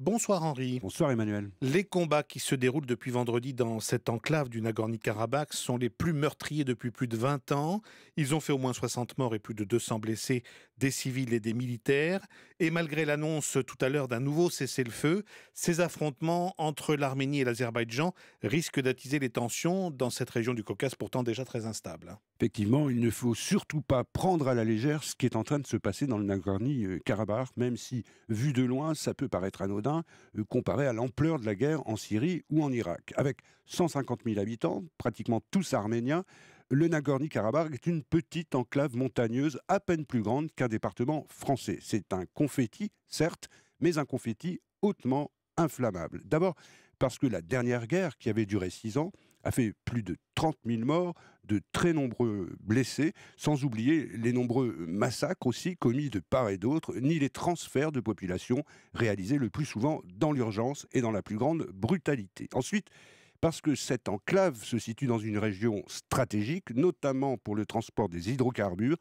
Bonsoir Henri. Bonsoir Emmanuel. Les combats qui se déroulent depuis vendredi dans cette enclave du Nagorno-Karabakh sont les plus meurtriers depuis plus de 20 ans. Ils ont fait au moins 60 morts et plus de 200 blessés, des civils et des militaires. Et malgré l'annonce tout à l'heure d'un nouveau cessez-le-feu, ces affrontements entre l'Arménie et l'Azerbaïdjan risquent d'attiser les tensions dans cette région du Caucase pourtant déjà très instable. Effectivement, il ne faut surtout pas prendre à la légère ce qui est en train de se passer dans le Nagorno-Karabakh, même si, vu de loin, ça peut paraître anodin euh, comparé à l'ampleur de la guerre en Syrie ou en Irak. Avec 150 000 habitants, pratiquement tous arméniens, le Nagorno-Karabakh est une petite enclave montagneuse à peine plus grande qu'un département français. C'est un confetti, certes, mais un confetti hautement inflammable. D'abord parce que la dernière guerre, qui avait duré six ans, a fait plus de 30 000 morts, de très nombreux blessés, sans oublier les nombreux massacres aussi commis de part et d'autre, ni les transferts de population réalisés le plus souvent dans l'urgence et dans la plus grande brutalité. Ensuite, parce que cette enclave se situe dans une région stratégique, notamment pour le transport des hydrocarbures,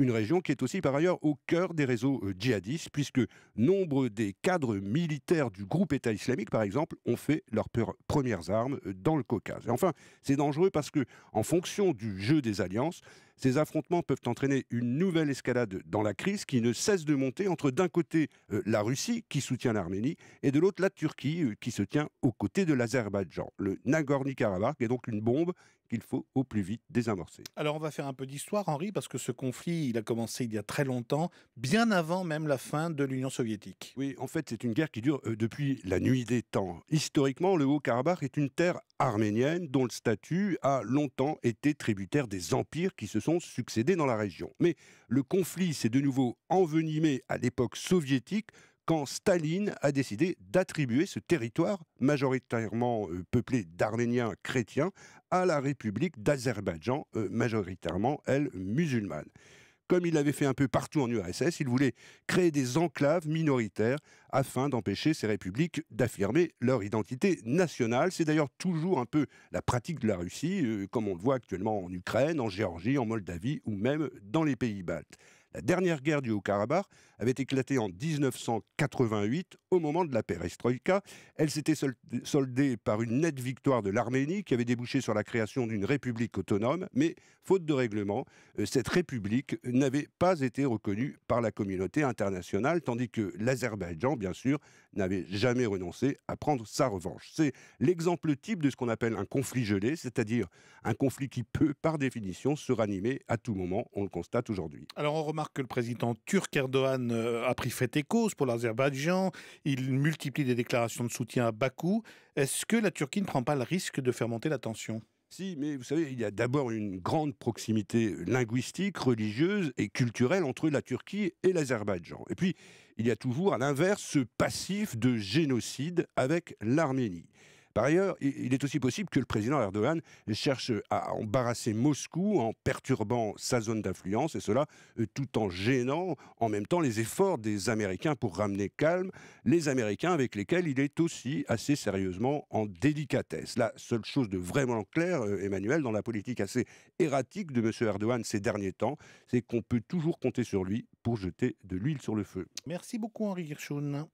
une région qui est aussi par ailleurs au cœur des réseaux euh, djihadistes, puisque nombre des cadres militaires du groupe État islamique, par exemple, ont fait leurs premières armes euh, dans le Caucase. Et enfin, c'est dangereux parce que, en fonction du jeu des alliances, ces affrontements peuvent entraîner une nouvelle escalade dans la crise qui ne cesse de monter entre d'un côté euh, la Russie qui soutient l'Arménie et de l'autre la Turquie euh, qui se tient aux côtés de l'Azerbaïdjan. Le Nagorno-Karabakh est donc une bombe qu'il faut au plus vite désamorcer. Alors on va faire un peu d'histoire, Henri, parce que ce conflit, il a commencé il y a très longtemps, bien avant même la fin de l'Union soviétique. Oui, en fait, c'est une guerre qui dure euh, depuis la nuit des temps. Historiquement, le Haut-Karabakh est une terre arménienne dont le statut a longtemps été tributaire des empires qui se sont Succédé succédés dans la région. Mais le conflit s'est de nouveau envenimé à l'époque soviétique quand Staline a décidé d'attribuer ce territoire majoritairement euh, peuplé d'Arméniens chrétiens à la République d'Azerbaïdjan, euh, majoritairement, elle, musulmane comme il avait fait un peu partout en URSS, il voulait créer des enclaves minoritaires afin d'empêcher ces républiques d'affirmer leur identité nationale. C'est d'ailleurs toujours un peu la pratique de la Russie, euh, comme on le voit actuellement en Ukraine, en Géorgie, en Moldavie ou même dans les pays baltes. La dernière guerre du Haut-Karabakh avait éclaté en 1988 au moment de la perestroïka. Elle s'était soldée par une nette victoire de l'Arménie qui avait débouché sur la création d'une république autonome, mais faute de règlement, euh, cette république n'avait pas été reconnue par la communauté internationale, tandis que l'Azerbaïdjan, bien sûr, n'avait jamais renoncé à prendre sa revanche. C'est l'exemple type de ce qu'on appelle un conflit gelé, c'est-à-dire un conflit qui peut, par définition, se ranimer à tout moment. On le constate aujourd'hui. Alors on remarque que le président turc Erdogan euh, a pris fait et cause pour l'Azerbaïdjan. Il multiplie des déclarations de soutien à Bakou. Est-ce que la Turquie ne prend pas le risque de faire monter la tension si, mais vous savez, il y a d'abord une grande proximité linguistique, religieuse et culturelle entre la Turquie et l'Azerbaïdjan. Et puis, il y a toujours, à l'inverse, ce passif de génocide avec l'Arménie. Par ailleurs, il est aussi possible que le président Erdogan cherche à embarrasser Moscou en perturbant sa zone d'influence, et cela euh, tout en gênant en même temps les efforts des Américains pour ramener calme, les Américains avec lesquels il est aussi assez sérieusement en délicatesse. La seule chose de vraiment claire, euh, Emmanuel, dans la politique assez erratique de M. Erdogan ces derniers temps, c'est qu'on peut toujours compter sur lui pour jeter de l'huile sur le feu. Merci beaucoup Henri Hirschhoun.